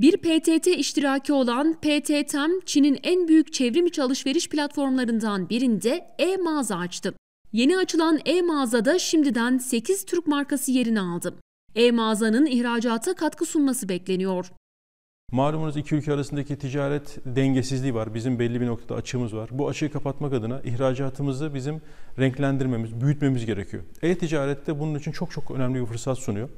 Bir PTT iştiraki olan PTTM, Çin'in en büyük çevrimiçi alışveriş platformlarından birinde e-mağaza açtı. Yeni açılan e-mağazada şimdiden 8 Türk markası yerini aldı. E-mağazanın ihracata katkı sunması bekleniyor. Malumunuz iki ülke arasındaki ticaret dengesizliği var. Bizim belli bir noktada açığımız var. Bu açığı kapatmak adına ihracatımızı bizim renklendirmemiz, büyütmemiz gerekiyor. E-ticarette bunun için çok çok önemli bir fırsat sunuyor.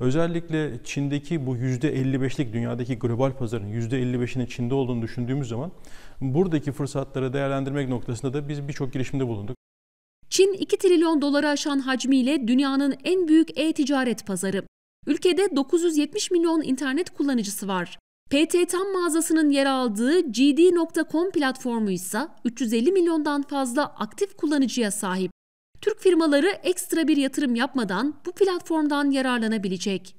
Özellikle Çin'deki bu %55'lik dünyadaki global pazarın %55'inin Çin'de olduğunu düşündüğümüz zaman buradaki fırsatları değerlendirmek noktasında da biz birçok girişimde bulunduk. Çin 2 trilyon dolara aşan hacmiyle dünyanın en büyük e-ticaret pazarı. Ülkede 970 milyon internet kullanıcısı var. PT Tam mağazasının yer aldığı GD.com platformu ise 350 milyondan fazla aktif kullanıcıya sahip. Türk firmaları ekstra bir yatırım yapmadan bu platformdan yararlanabilecek.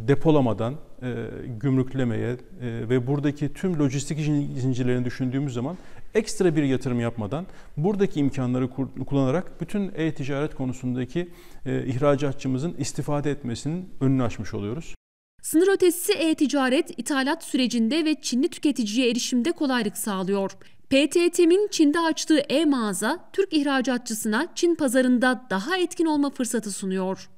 Depolamadan e, gümrüklemeye e, ve buradaki tüm lojistik zincirlerini düşündüğümüz zaman ekstra bir yatırım yapmadan buradaki imkanları kullanarak bütün e-ticaret konusundaki e, ihracatçımızın istifade etmesinin önünü açmış oluyoruz. Sınır ötesi e-ticaret ithalat sürecinde ve Çinli tüketiciye erişimde kolaylık sağlıyor. PTT'nin Çin'de açtığı e-mağaza Türk ihracatçısına Çin pazarında daha etkin olma fırsatı sunuyor.